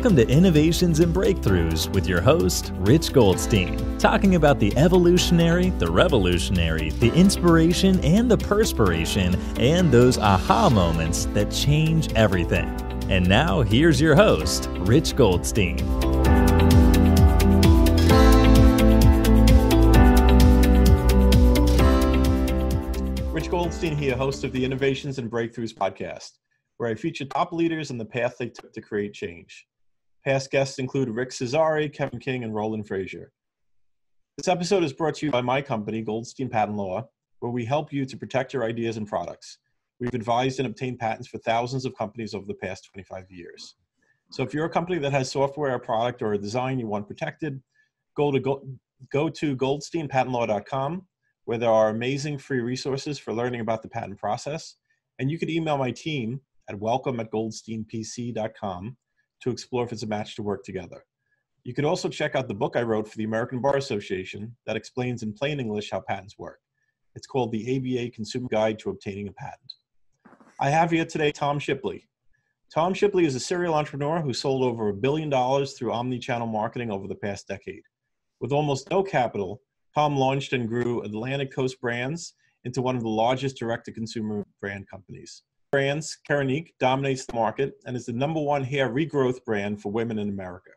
Welcome to Innovations and Breakthroughs with your host, Rich Goldstein, talking about the evolutionary, the revolutionary, the inspiration, and the perspiration, and those aha moments that change everything. And now, here's your host, Rich Goldstein. Rich Goldstein here, host of the Innovations and Breakthroughs podcast, where I feature top leaders and the path they took to create change. Past guests include Rick Cesari, Kevin King, and Roland Frazier. This episode is brought to you by my company, Goldstein Patent Law, where we help you to protect your ideas and products. We've advised and obtained patents for thousands of companies over the past 25 years. So if you're a company that has software, a product, or a design you want protected, go to, go, go to goldsteinpatentlaw.com, where there are amazing free resources for learning about the patent process. And you could email my team at welcome at goldsteinpc.com to explore if it's a match to work together. You can also check out the book I wrote for the American Bar Association that explains in plain English how patents work. It's called the ABA Consumer Guide to Obtaining a Patent. I have here today Tom Shipley. Tom Shipley is a serial entrepreneur who sold over a billion dollars through omni-channel marketing over the past decade. With almost no capital, Tom launched and grew Atlantic Coast Brands into one of the largest direct-to-consumer brand companies brands, Keranique dominates the market and is the number one hair regrowth brand for women in America.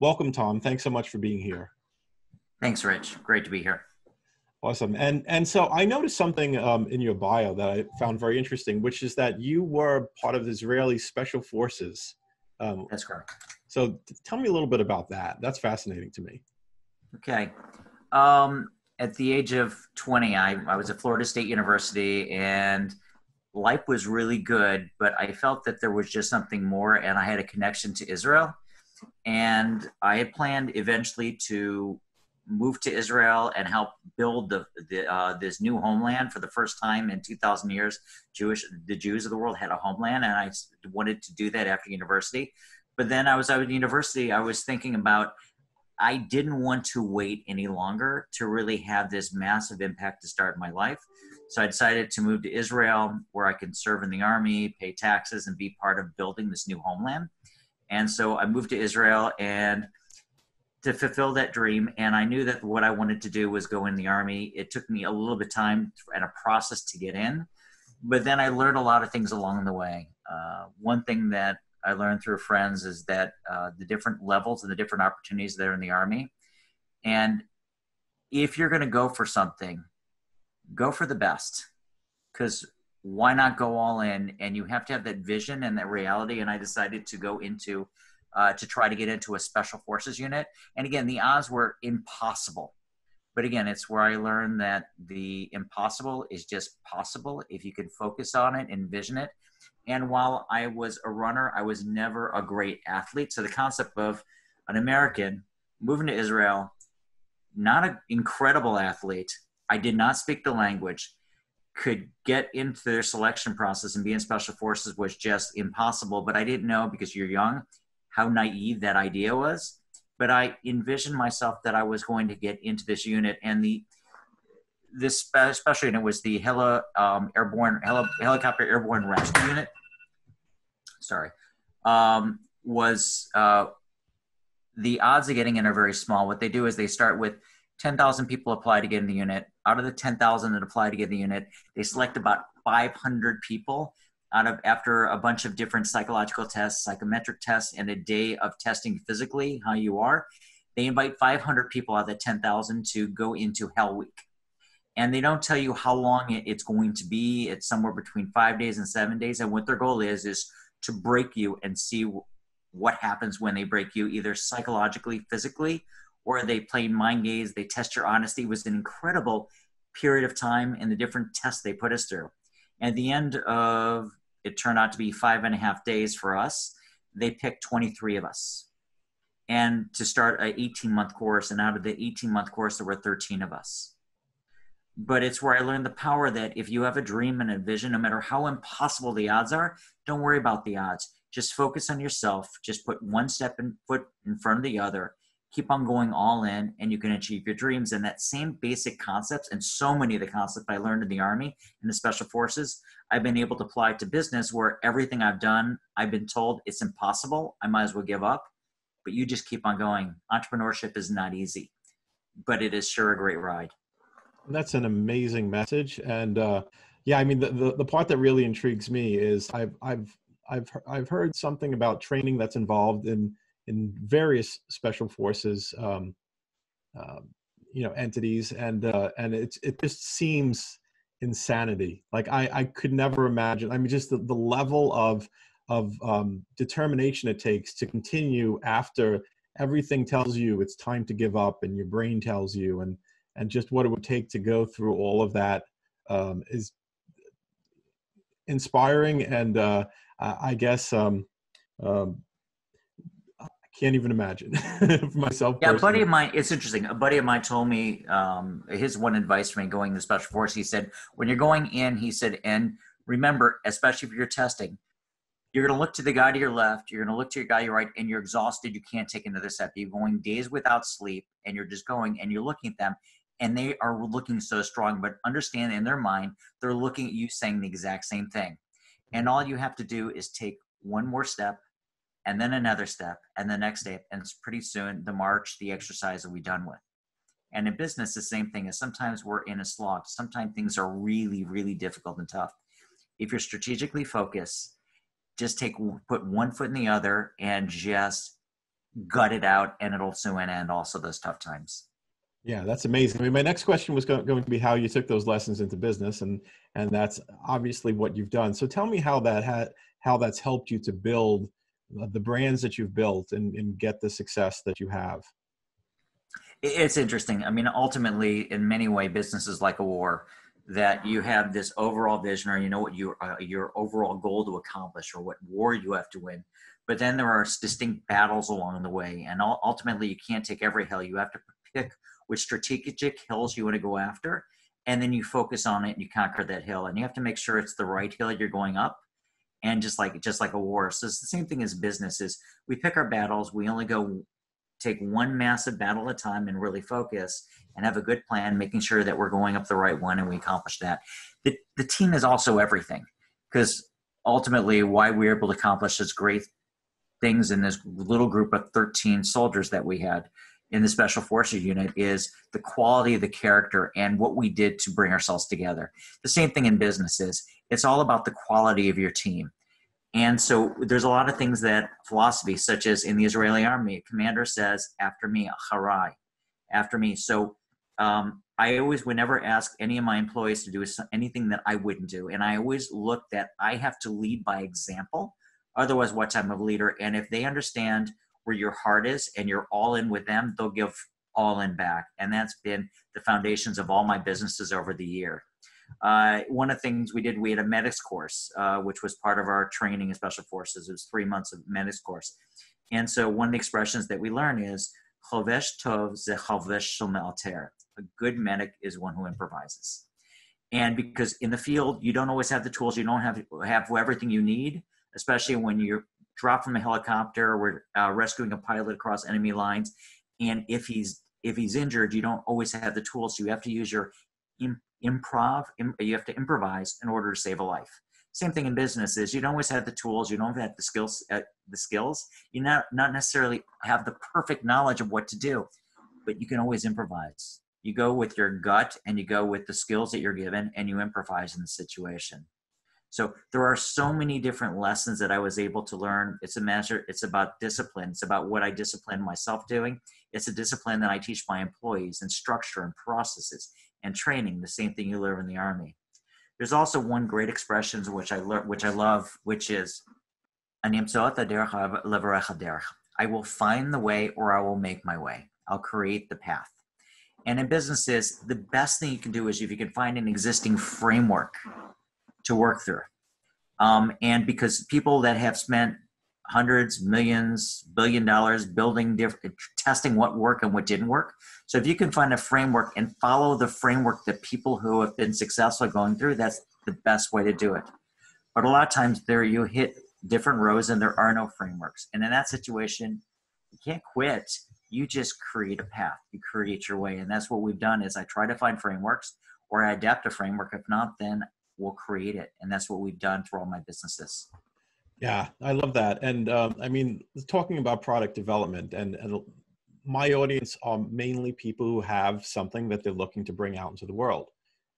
Welcome, Tom. Thanks so much for being here. Thanks, Rich. Great to be here. Awesome. And and so I noticed something um, in your bio that I found very interesting, which is that you were part of the Israeli Special Forces. Um, That's correct. So tell me a little bit about that. That's fascinating to me. Okay. Um, at the age of 20, I, I was at Florida State University and life was really good, but I felt that there was just something more, and I had a connection to Israel. And I had planned eventually to move to Israel and help build the, the uh, this new homeland for the first time in 2,000 years. Jewish the Jews of the world had a homeland, and I wanted to do that after university. But then I was out at university. I was thinking about I didn't want to wait any longer to really have this massive impact to start my life. So I decided to move to Israel where I can serve in the army, pay taxes, and be part of building this new homeland. And so I moved to Israel and to fulfill that dream. And I knew that what I wanted to do was go in the army. It took me a little bit of time and a process to get in, but then I learned a lot of things along the way. Uh, one thing that I learned through friends is that uh, the different levels and the different opportunities there in the army. And if you're going to go for something, go for the best because why not go all in? And you have to have that vision and that reality. And I decided to go into uh, to try to get into a special forces unit. And again, the odds were impossible. But again, it's where I learned that the impossible is just possible if you can focus on it, envision it. And while I was a runner, I was never a great athlete. So the concept of an American moving to Israel, not an incredible athlete, I did not speak the language, could get into their selection process and be in special forces was just impossible. But I didn't know because you're young how naive that idea was. But I envisioned myself that I was going to get into this unit and the this special unit was the heli, um, airborne helicopter airborne rescue unit. Sorry, um, was uh, the odds of getting in are very small. What they do is they start with 10,000 people apply to get in the unit out of the 10,000 that apply to get the unit, they select about 500 people out of after a bunch of different psychological tests, psychometric tests, and a day of testing physically how you are. They invite 500 people out of the 10,000 to go into Hell Week. And they don't tell you how long it's going to be. It's somewhere between five days and seven days. And what their goal is, is to break you and see what happens when they break you, either psychologically, physically, or they play mind games? They test your honesty. It was an incredible period of time and the different tests they put us through. At the end of it turned out to be five and a half days for us. They picked 23 of us and to start an 18 month course. And out of the 18 month course, there were 13 of us. But it's where I learned the power that if you have a dream and a vision, no matter how impossible the odds are, don't worry about the odds. Just focus on yourself. Just put one step and foot in front of the other keep on going all in and you can achieve your dreams and that same basic concepts and so many of the concepts i learned in the army and the special forces i've been able to apply to business where everything i've done i've been told it's impossible i might as well give up but you just keep on going entrepreneurship is not easy but it is sure a great ride that's an amazing message and uh, yeah i mean the, the, the part that really intrigues me is i've i've i've, I've heard something about training that's involved in in various special forces, um, uh, you know, entities, and uh, and it it just seems insanity. Like I I could never imagine. I mean, just the, the level of of um, determination it takes to continue after everything tells you it's time to give up, and your brain tells you, and and just what it would take to go through all of that um, is inspiring and uh, I guess um, um, can't even imagine for myself. Yeah, personally. a buddy of mine. It's interesting. A buddy of mine told me um, his one advice for me going to the special force. He said, when you're going in, he said, and remember, especially if you're testing, you're going to look to the guy to your left, you're going to look to your guy to your right, and you're exhausted. You can't take another step. You're going days without sleep, and you're just going, and you're looking at them, and they are looking so strong. But understand in their mind, they're looking at you saying the exact same thing. And all you have to do is take one more step, and then another step and the next step and pretty soon the march the exercise will be done with and in business the same thing is sometimes we're in a slog sometimes things are really really difficult and tough if you're strategically focused just take put one foot in the other and just gut it out and it'll soon end also those tough times yeah, that's amazing. I mean, my next question was going to be how you took those lessons into business, and and that's obviously what you've done. So tell me how that had how that's helped you to build the brands that you've built and, and get the success that you have? It's interesting. I mean, ultimately, in many way, business is like a war that you have this overall vision or you know what your uh, your overall goal to accomplish or what war you have to win but then there are distinct battles along the way and ultimately you can't take every hill you have to pick which strategic hills you want to go after and then you focus on it and you conquer that hill and you have to make sure it's the right hill you're going up and just like just like a war so it's the same thing as business is we pick our battles we only go take one massive battle at a time and really focus and have a good plan making sure that we're going up the right one and we accomplish that the, the team is also everything because ultimately why we're able to accomplish this great things in this little group of 13 soldiers that we had in the special forces unit is the quality of the character and what we did to bring ourselves together the same thing in business is it's all about the quality of your team. And so there's a lot of things that philosophy, such as in the Israeli army, commander says, after me, harai, after me. So um, I always would never ask any of my employees to do anything that I wouldn't do. And I always look that I have to lead by example. Otherwise, what type of leader? And if they understand where your heart is and you're all in with them, they'll give all in back. And that's been the foundations of all my businesses over the year uh, one of the things we did, we had a medics course, uh, which was part of our training in special forces. It was three months of medics course. And so one of the expressions that we learn is, Chovesh tov ze chovesh alter. A good medic is one who improvises. And because in the field, you don't always have the tools, you don't have, have everything you need, especially when you're dropped from a helicopter or we're uh, rescuing a pilot across enemy lines. And if he's if he's injured, you don't always have the tools. So you have to use your improv you have to improvise in order to save a life same thing in business is you don't always have the tools you don't have the skills uh, the skills you not not necessarily have the perfect knowledge of what to do but you can always improvise you go with your gut and you go with the skills that you're given and you improvise in the situation so there are so many different lessons that I was able to learn. It's a measure, it's about discipline, it's about what I discipline myself doing. It's a discipline that I teach my employees and structure and processes and training, the same thing you learn in the Army. There's also one great expression which I, learned, which I love, which is, I will find the way or I will make my way. I'll create the path. And in businesses, the best thing you can do is if you can find an existing framework to work through. Um, and because people that have spent hundreds, millions, billion dollars building different, testing what worked and what didn't work. So if you can find a framework and follow the framework that people who have been successful going through, that's the best way to do it. But a lot of times there you hit different rows and there are no frameworks. And in that situation, you can't quit. You just create a path. You create your way. And that's what we've done is I try to find frameworks or I adapt a framework. If not, then we'll create it. And that's what we've done for all my businesses. Yeah, I love that. And um, I mean, talking about product development, and, and, my audience are mainly people who have something that they're looking to bring out into the world.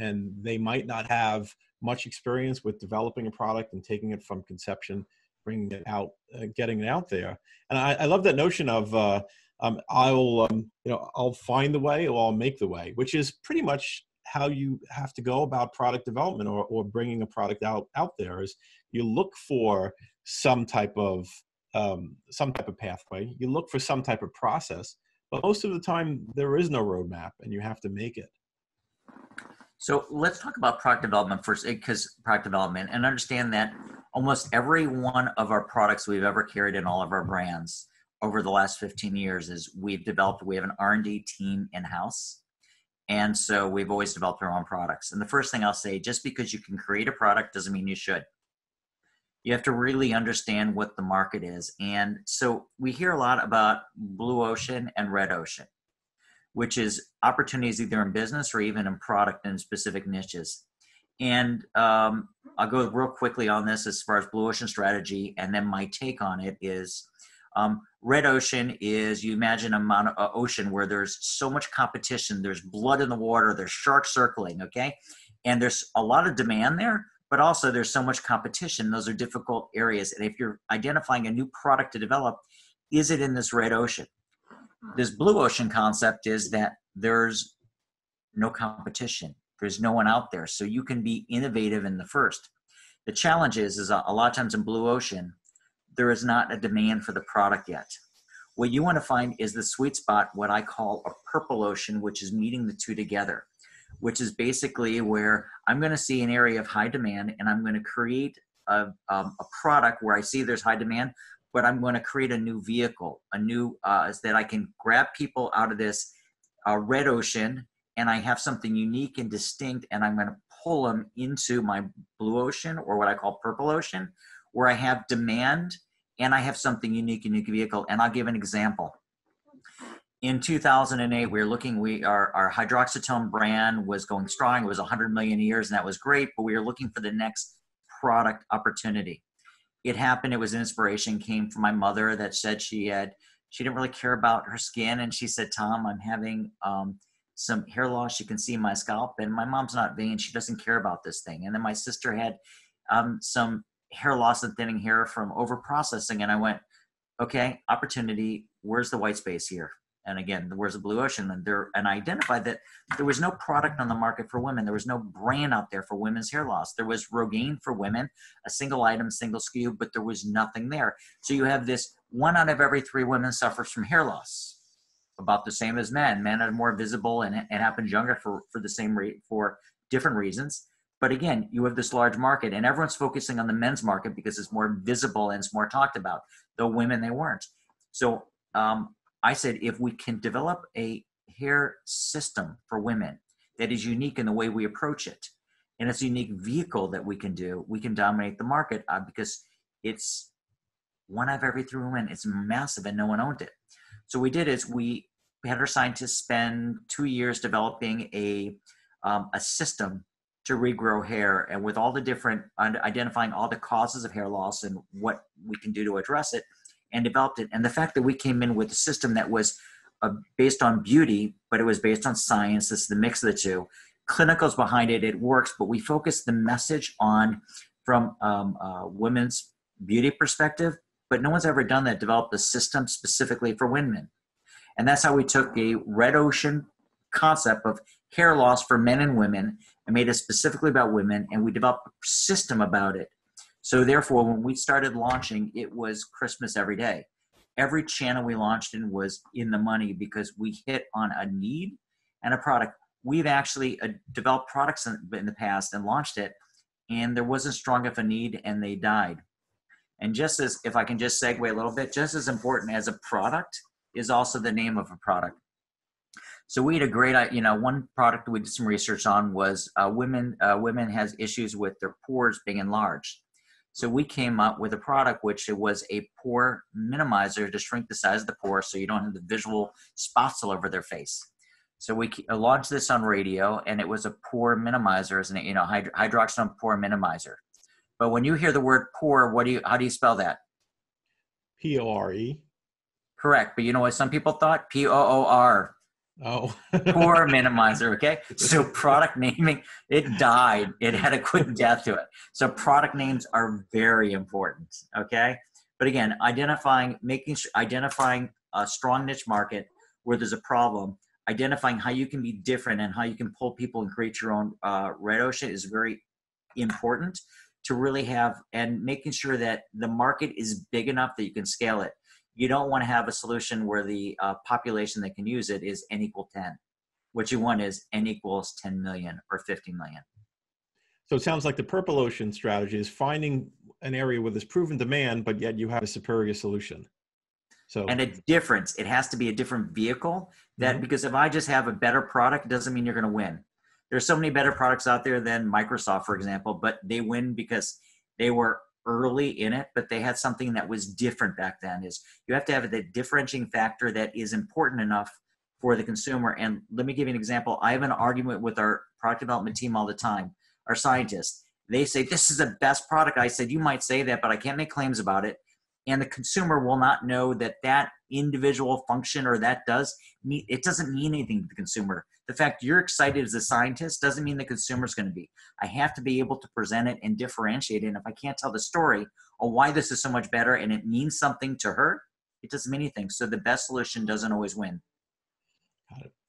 And they might not have much experience with developing a product and taking it from conception, bringing it out, uh, getting it out there. And I, I love that notion of, uh, um, I'll, um, you know, I'll find the way or I'll make the way, which is pretty much how you have to go about product development or, or bringing a product out out there is you look for some type of um, some type of pathway. You look for some type of process, but most of the time there is no roadmap, and you have to make it. So let's talk about product development first, because eh, product development, and understand that almost every one of our products we've ever carried in all of our brands over the last 15 years is we've developed. We have an R&D team in house, and so we've always developed our own products. And the first thing I'll say, just because you can create a product doesn't mean you should you have to really understand what the market is. And so we hear a lot about blue ocean and red ocean, which is opportunities either in business or even in product in specific niches. And um, I'll go real quickly on this as far as blue ocean strategy, and then my take on it is um, red ocean is you imagine a mon- uh, ocean where there's so much competition, there's blood in the water, there's sharks circling, okay, and there's a lot of demand there, but also there's so much competition. Those are difficult areas. And if you're identifying a new product to develop, is it in this red ocean? This blue ocean concept is that there's no competition. There's no one out there. So you can be innovative in the first. The challenge is, is a lot of times in blue ocean, there is not a demand for the product yet. What you want to find is the sweet spot, what I call a purple ocean, which is meeting the two together which is basically where I'm going to see an area of high demand and I'm going to create a, um, a product where I see there's high demand, but I'm going to create a new vehicle, a new uh, that I can grab people out of this uh, red ocean, and I have something unique and distinct, and I'm going to pull them into my blue ocean or what I call purple ocean, where I have demand and I have something unique, unique vehicle. And I'll give an example in 2008 we were looking we our, our hydroxytone brand was going strong it was 100 million years, and that was great but we were looking for the next product opportunity it happened it was inspiration came from my mother that said she had she didn't really care about her skin and she said tom i'm having um, some hair loss you can see my scalp and my mom's not vain she doesn't care about this thing and then my sister had um, some hair loss and thinning hair from over processing and i went okay opportunity where's the white space here and again, where's the blue ocean? And there, and I identified that there was no product on the market for women. There was no brand out there for women's hair loss. There was Rogaine for women, a single item, single SKU, but there was nothing there. So you have this one out of every three women suffers from hair loss, about the same as men. Men are more visible and it happens younger for for the same rate for different reasons. But again, you have this large market, and everyone's focusing on the men's market because it's more visible and it's more talked about. The women, they weren't. So um, I said if we can develop a hair system for women that is unique in the way we approach it, and it's a unique vehicle that we can do, we can dominate the market uh, because it's one of every three women. It's massive, and no one owned it. So we did is we we had our scientists spend two years developing a um, a system to regrow hair and with all the different identifying all the causes of hair loss and what we can do to address it and developed it. And the fact that we came in with a system that was uh, based on beauty, but it was based on science, this is the mix of the two. Clinicals behind it, it works, but we focus the message on from um, uh, women's beauty perspective, but no one's ever done that, developed a system specifically for women. And that's how we took a red ocean concept of hair loss for men and women and made it specifically about women, and we developed a system about it so therefore, when we started launching, it was Christmas every day. Every channel we launched in was in the money because we hit on a need and a product. We've actually uh, developed products in, in the past and launched it, and there wasn't strong enough a need, and they died. And just as, if I can just segue a little bit, just as important as a product is also the name of a product. So we had a great, uh, you know, one product we did some research on was uh, women. Uh, women has issues with their pores being enlarged. So we came up with a product which it was a pore minimizer to shrink the size of the pore so you don't have the visual spots all over their face. So we launched this on radio, and it was a pore minimizer, isn't it? you know hydro, hydroxone pore minimizer. But when you hear the word pore, what do you how do you spell that? P O R E. Correct, but you know what some people thought? P O O R. Oh. Poor minimizer, okay? So product naming, it died. It had a quick death to it. So product names are very important, okay? But again, identifying, making sure, identifying a strong niche market where there's a problem, identifying how you can be different and how you can pull people and create your own uh, red ocean is very important to really have and making sure that the market is big enough that you can scale it you don't want to have a solution where the uh, population that can use it is n equal 10. What you want is n equals 10 million or 50 million. So it sounds like the purple ocean strategy is finding an area where there's proven demand, but yet you have a superior solution. So and a difference. It has to be a different vehicle. That mm-hmm. because if I just have a better product, doesn't mean you're going to win. There's so many better products out there than Microsoft, for example, but they win because they were early in it, but they had something that was different back then. Is you have to have the differentiating factor that is important enough for the consumer. And let me give you an example. I have an argument with our product development team all the time, our scientists. They say, This is the best product. I said, You might say that, but I can't make claims about it. And the consumer will not know that that individual function or that does, it doesn't mean anything to the consumer the fact you're excited as a scientist doesn't mean the consumer's going to be. I have to be able to present it and differentiate it. And if I can't tell the story or why this is so much better and it means something to her, it doesn't mean anything. So the best solution doesn't always win.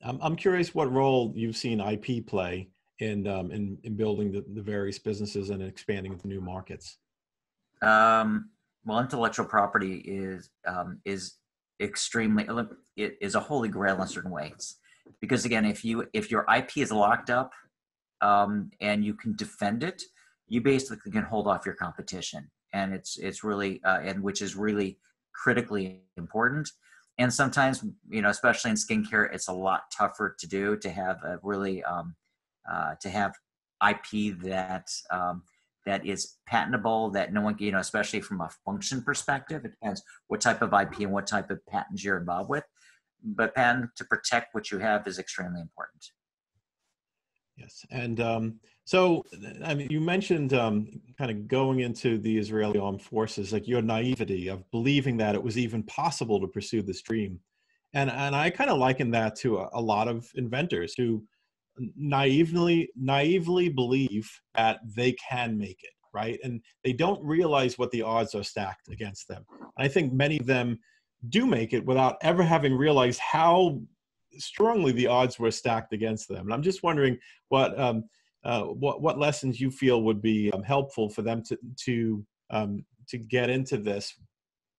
I'm, I'm curious what role you've seen IP play in, um, in, in, building the, the various businesses and expanding the new markets. Um, well, intellectual property is, um, is extremely, it is a holy grail in certain ways because again, if you if your IP is locked up um, and you can defend it, you basically can hold off your competition, and it's it's really uh, and which is really critically important. And sometimes, you know, especially in skincare, it's a lot tougher to do to have a really um, uh, to have IP that um, that is patentable that no one you know especially from a function perspective it depends what type of ip and what type of patents you're involved with but then, to protect what you have is extremely important. Yes, and um, so I mean, you mentioned um, kind of going into the Israeli armed forces, like your naivety of believing that it was even possible to pursue this dream, and and I kind of liken that to a, a lot of inventors who naively naively believe that they can make it right and they don't realize what the odds are stacked against them and i think many of them do make it without ever having realized how strongly the odds were stacked against them. And I'm just wondering what um, uh, what what lessons you feel would be um, helpful for them to to um, to get into this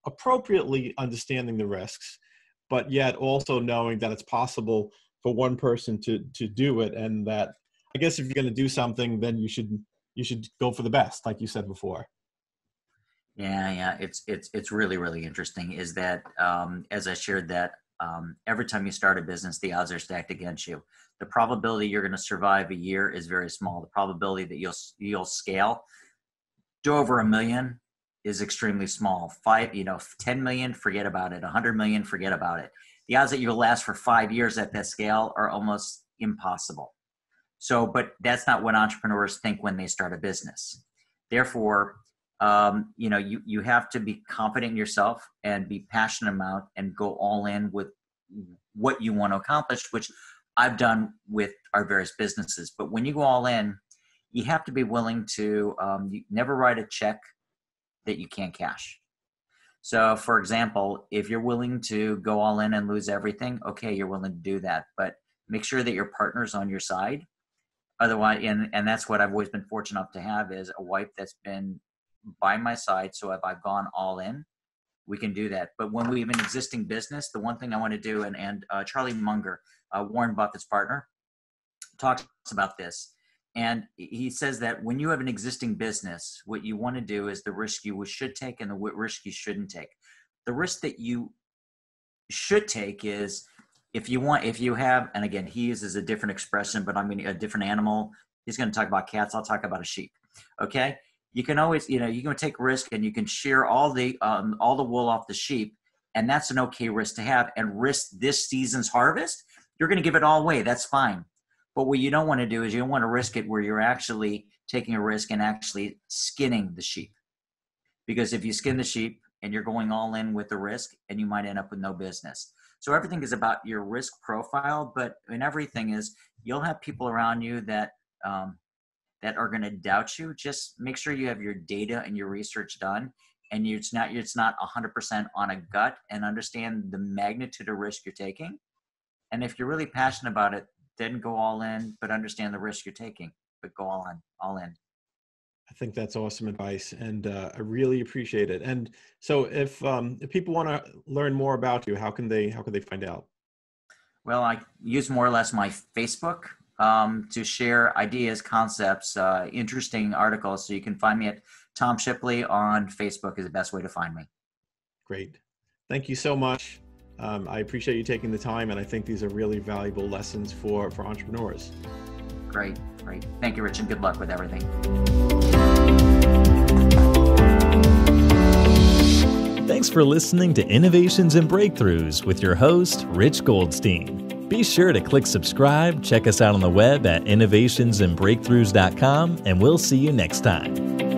appropriately understanding the risks, but yet also knowing that it's possible for one person to to do it, and that I guess if you're going to do something, then you should you should go for the best, like you said before. Yeah, yeah, it's it's it's really really interesting. Is that um, as I shared that um, every time you start a business, the odds are stacked against you. The probability you're going to survive a year is very small. The probability that you'll you'll scale to over a million is extremely small. Five, you know, ten million, forget about it. A hundred million, forget about it. The odds that you'll last for five years at that scale are almost impossible. So, but that's not what entrepreneurs think when they start a business. Therefore, um, you know you you have to be confident in yourself and be passionate about and go all in with what you want to accomplish which i've done with our various businesses but when you go all in you have to be willing to um, you never write a check that you can't cash so for example if you're willing to go all in and lose everything okay you're willing to do that but make sure that your partner's on your side otherwise and, and that's what i've always been fortunate enough to have is a wife that's been by my side. So if I've gone all in, we can do that. But when we have an existing business, the one thing I want to do, and, and uh, Charlie Munger, uh, Warren Buffett's partner, talks about this. And he says that when you have an existing business, what you want to do is the risk you should take and the risk you shouldn't take. The risk that you should take is if you want, if you have, and again, he uses a different expression, but I to, a different animal. He's going to talk about cats. I'll talk about a sheep. Okay you can always you know you can take risk and you can shear all the um, all the wool off the sheep and that's an okay risk to have and risk this season's harvest you're going to give it all away that's fine but what you don't want to do is you don't want to risk it where you're actually taking a risk and actually skinning the sheep because if you skin the sheep and you're going all in with the risk and you might end up with no business so everything is about your risk profile but in everything is you'll have people around you that um, that are going to doubt you, just make sure you have your data and your research done. And it's not it's not 100% on a gut, and understand the magnitude of risk you're taking. And if you're really passionate about it, then go all in, but understand the risk you're taking. But go all in, all in. I think that's awesome advice, and uh, I really appreciate it. And so, if um, if people want to learn more about you, how can they how can they find out? Well, I use more or less my Facebook um, to share ideas, concepts, uh, interesting articles. So you can find me at Tom Shipley on Facebook is the best way to find me. Great. Thank you so much. Um, I appreciate you taking the time, and I think these are really valuable lessons for, for entrepreneurs. Great, great. Thank you, Rich, and good luck with everything. Thanks for listening to Innovations and Breakthroughs with your host, Rich Goldstein. Be sure to click subscribe, check us out on the web at innovationsandbreakthroughs.com, and we'll see you next time.